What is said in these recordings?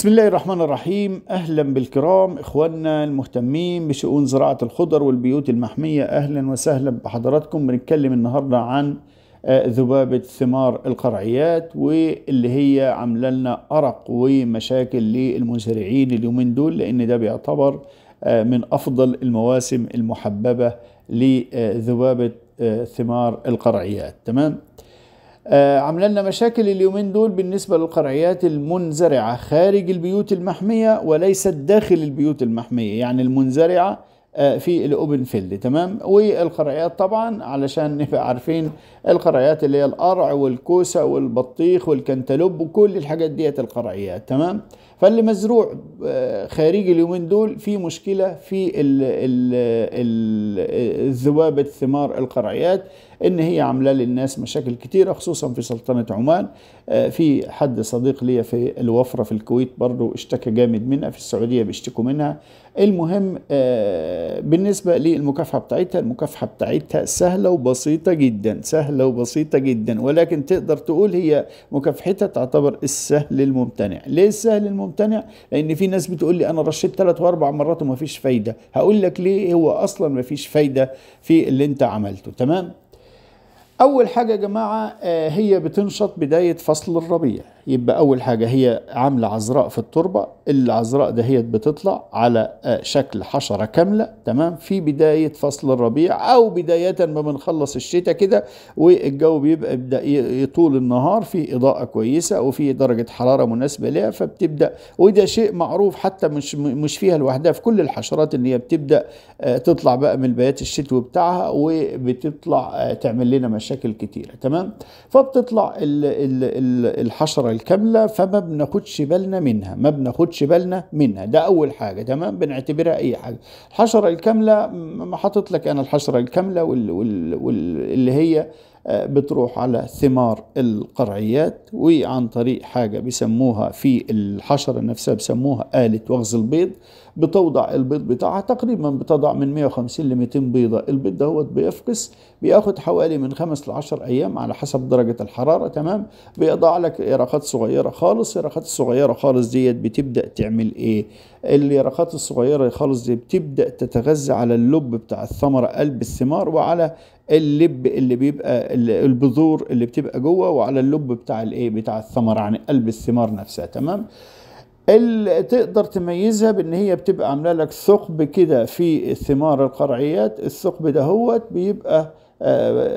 بسم الله الرحمن الرحيم أهلا بالكرام إخواننا المهتمين بشؤون زراعة الخضر والبيوت المحمية أهلا وسهلا بحضراتكم بنتكلم النهاردة عن آه، ذبابة ثمار القرعيات واللي هي عاملة لنا أرق ومشاكل للمزارعين اليومين دول لأن ده بيعتبر آه، من أفضل المواسم المحببة لذبابة آه، ثمار القرعيات تمام آه، عامله لنا مشاكل اليومين دول بالنسبه للقرعيات المنزرعه خارج البيوت المحميه وليست داخل البيوت المحميه يعني المنزرعه آه، في الاوبن فيلد تمام والقرعيات طبعا علشان نبقى عارفين القرعيات اللي هي القرع والكوسه والبطيخ والكنتالوب وكل الحاجات ديت القرعيات تمام فاللي مزروع آه، خارج اليومين دول في مشكله في الذواب الثمار ثمار القرعيات ان هي عامله للناس مشاكل كتيره خصوصا في سلطنه عمان آه، في حد صديق ليا في الوفره في الكويت برضه اشتكى جامد منها في السعوديه بيشتكوا منها المهم آه، بالنسبه للمكافحه بتاعتها المكافحه بتاعتها سهله وبسيطه جدا سهله وبسيطه جدا ولكن تقدر تقول هي مكافحتها تعتبر السهل الممتنع ليه السهل الممتنع لان في ناس بتقول لي انا رشيت ثلاث واربع مرات وما فيش فايده هقول لك ليه هو اصلا ما فيش فايده في اللي انت عملته تمام أول حاجة يا جماعة آه، هي بتنشط بداية فصل الربيع يبقى أول حاجة هي عاملة عذراء في التربة العذراء دهيت بتطلع على آه، شكل حشرة كاملة تمام في بداية فصل الربيع أو بداية ما بنخلص الشتاء كده والجو بيبقى يبدأ طول النهار في إضاءة كويسة وفي درجة حرارة مناسبة لها فبتبدأ وده شيء معروف حتى مش مش فيها لوحدها في كل الحشرات إن هي بتبدأ آه، تطلع بقى من البيات الشتوي بتاعها وبتطلع آه، تعمل لنا مشاكل كتيرة تمام فبتطلع الحشرة الصورة الكاملة فما بناخدش بالنا منها ما بناخدش بالنا منها ده أول حاجة تمام بنعتبرها أي حاجة الحشرة الكاملة ما حاطط لك أنا الحشرة الكاملة وال... وال... وال... هي آه، بتروح على ثمار القرعيات وعن طريق حاجة بيسموها في الحشرة نفسها بيسموها آلة وغز البيض بتوضع البيض بتاعها تقريبا بتضع من 150 ل 200 بيضه البيض دوت بيفقس بياخد حوالي من 5 ل 10 ايام على حسب درجه الحراره تمام بيضع لك يرقات صغيره خالص اليرقات الصغيره خالص ديت بتبدا تعمل ايه اليرقات الصغيره خالص دي بتبدا تتغذى على اللب بتاع الثمره قلب الثمار وعلى اللب اللي بيبقى البذور اللي بتبقى جوه وعلى اللب بتاع الايه بتاع الثمره يعني قلب الثمار نفسها تمام تقدر تميزها بان هي بتبقى عامله لك ثقب كده في الثمار القرعيات الثقب دهوت بيبقى آه،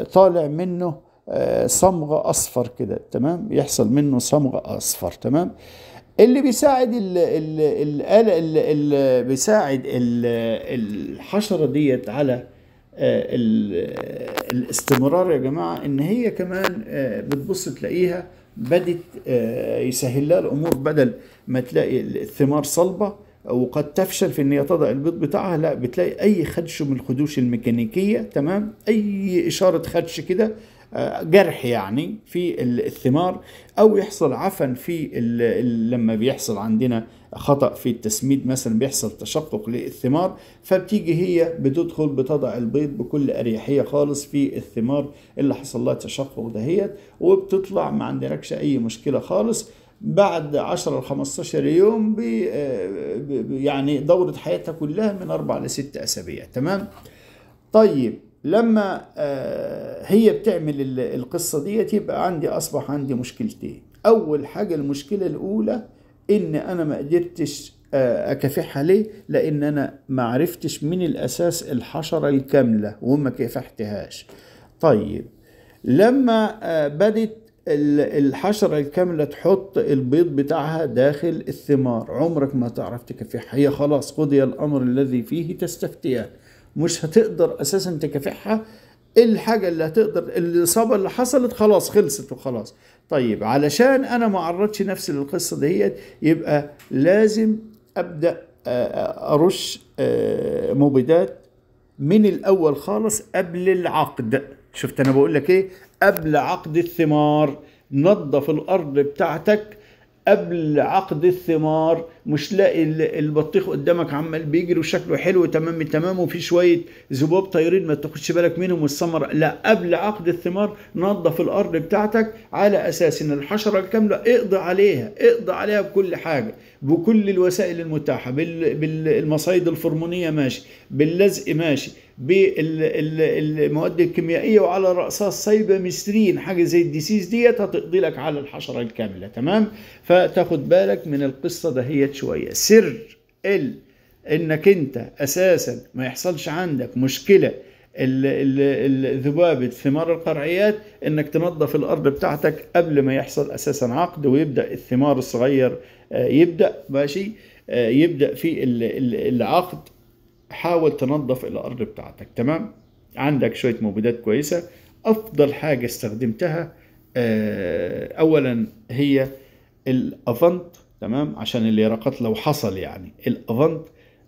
آه، طالع منه آه، صمغ اصفر كده تمام يحصل منه صمغ اصفر تمام اللي بيساعد الـ الـ الـ الـ الـ بيساعد الـ الحشره ديت على الاستمرار يا جماعه ان هي كمان بتبص تلاقيها بدت آه، يسهل لها الامور بدل ما تلاقي الثمار صلبه وقد تفشل في ان هي تضع البيض بتاعها لا بتلاقي اي خدش من الخدوش الميكانيكيه تمام اي اشاره خدش كده آه، جرح يعني في الثمار او يحصل عفن في لما بيحصل عندنا خطأ في التسميد مثلا بيحصل تشقق للثمار فبتيجي هي بتدخل بتضع البيض بكل أريحية خالص في الثمار اللي حصل لها تشقق دهيت وبتطلع ما عندكش أي مشكلة خالص بعد 10 ل 15 يوم آه، بي يعني دورة حياتها كلها من اربع لست أسابيع تمام طيب لما آه، هي بتعمل القصة ديت يبقى عندي أصبح عندي مشكلتين أول حاجة المشكلة الأولى ان انا ما قدرتش آه، اكافحها ليه لان انا ما عرفتش من الاساس الحشره الكامله وما كافحتهاش طيب لما آه، بدت الحشرة الكاملة تحط البيض بتاعها داخل الثمار عمرك ما تعرف تكافحها هي خلاص قضي الأمر الذي فيه تستفتيان مش هتقدر أساسا تكافحها ايه الحاجه اللي هتقدر الاصابه اللي حصلت خلاص خلصت وخلاص طيب علشان انا ما اعرضش نفسي للقصه ديت يبقى لازم ابدا آه، آه، ارش آه، مبيدات من الاول خالص قبل العقد شفت انا بقول لك ايه قبل عقد الثمار نظف الارض بتاعتك قبل عقد الثمار مش لاقي البطيخ قدامك عمال بيجري وشكله حلو تمام تمام وفي شويه ذباب طايرين ما تاخدش بالك منهم والثمر لا قبل عقد الثمار نظف الارض بتاعتك على اساس ان الحشره الكامله اقضي عليها اقضي عليها بكل حاجه بكل الوسائل المتاحه بالمصايد الفرمونيه ماشي باللزق ماشي بالمواد الكيميائيه وعلى راسها مسترين حاجه زي الديسيز ديت هتقضي لك على الحشره الكامله تمام فتاخد بالك من القصه دهيت شويه سر ال انك انت اساسا ما يحصلش عندك مشكله الذبابة ثمار القرعيات انك تنظف الارض بتاعتك قبل ما يحصل اساسا عقد ويبدا الثمار الصغير آه، يبدا ماشي آه، يبدا في العقد حاول تنظف الارض بتاعتك تمام عندك شويه مبيدات كويسه افضل حاجه استخدمتها آه، اولا هي الافنت تمام عشان رقت لو حصل يعني الافنت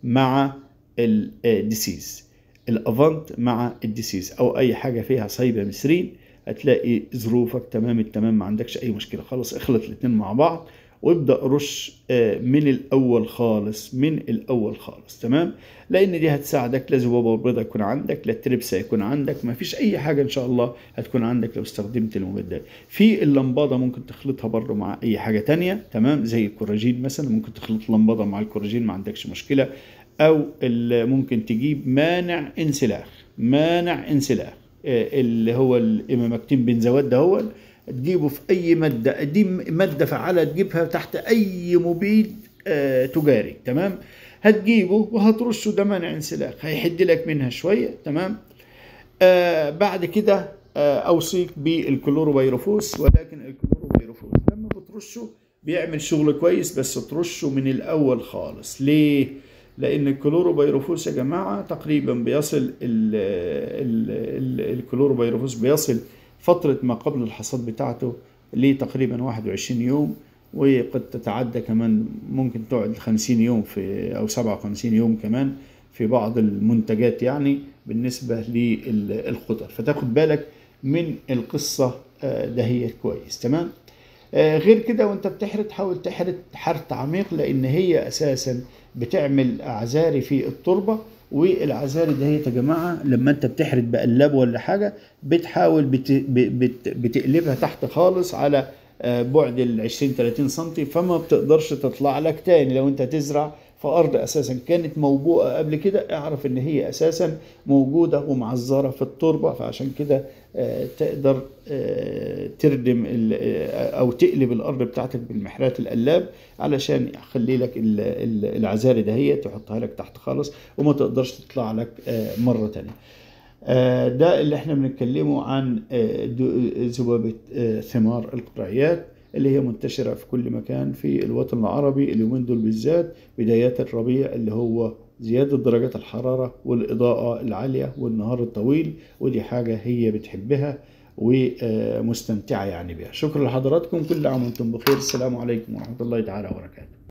مع الديسيز الافنت مع الديسيز او اي حاجه فيها صيبه مسرين هتلاقي ظروفك تمام التمام ما عندكش اي مشكله خلاص اخلط الاثنين مع بعض وابدأ رش آه، من الأول خالص من الأول خالص تمام لأن دي هتساعدك لا ذبابة وبيضة يكون عندك لا التربسة يكون عندك مفيش أي حاجة إن شاء الله هتكون عندك لو استخدمت المبدل في اللمبادة ممكن تخلطها بره مع أي حاجة تانية تمام زي الكوراجين مثلا ممكن تخلط لمبادة مع الكوراجين ما عندكش مشكلة أو ممكن تجيب مانع انسلاخ مانع انسلاخ آه، اللي هو الإمامكتين بنزوات ده هو تجيبه في أي مادة دي مادة فعالة تجيبها تحت أي مبيد آه، تجاري تمام هتجيبه وهترشه ده مانع انسلاخ هيحد لك منها شوية تمام آه، بعد كده آه، أوصيك بالكلوروبيروفوس ولكن الكلوروبيروفوس لما بترشه بيعمل شغل كويس بس ترشه من الأول خالص ليه؟ لأن الكلوروبيروفوس يا جماعة تقريبا بيصل الكلوروبيروفوس بيصل فترة ما قبل الحصاد بتاعته لتقريبا 21 يوم وقد تتعدى كمان ممكن تقعد 50 يوم في أو 57 يوم كمان في بعض المنتجات يعني بالنسبة للخضر فتاخد بالك من القصة آه، دهيت كويس تمام آه، غير كده وانت بتحرث حاول تحرث حرث عميق لان هي اساسا بتعمل اعذاري في التربه والعزارد دهيت يا جماعه لما انت بتحرد بقلاب ولا حاجه بتحاول بت... بت... بتقلبها تحت خالص على آه، بعد ال 20 30 سم فما بتقدرش تطلع لك تاني لو انت تزرع في أرض أساسا كانت موبوءة قبل كده اعرف إن هي أساسا موجودة ومعذرة في التربة فعشان كده آه، تقدر آه، تردم آه، أو تقلب الأرض بتاعتك بالمحرات القلاب علشان يخلي لك العذاري هي تحطها لك تحت خالص وما تقدرش تطلع لك مرة تانية. ده اللي احنا بنتكلمه عن ذبابة ثمار القرعيات اللي هي منتشرة في كل مكان في الوطن العربي اليومين دول بالذات بداية الربيع اللي هو زيادة درجات الحرارة والإضاءة العالية والنهار الطويل ودي حاجة هي بتحبها ومستمتعة يعني بها شكرا لحضراتكم كل عام وانتم بخير السلام عليكم ورحمة الله تعالى وبركاته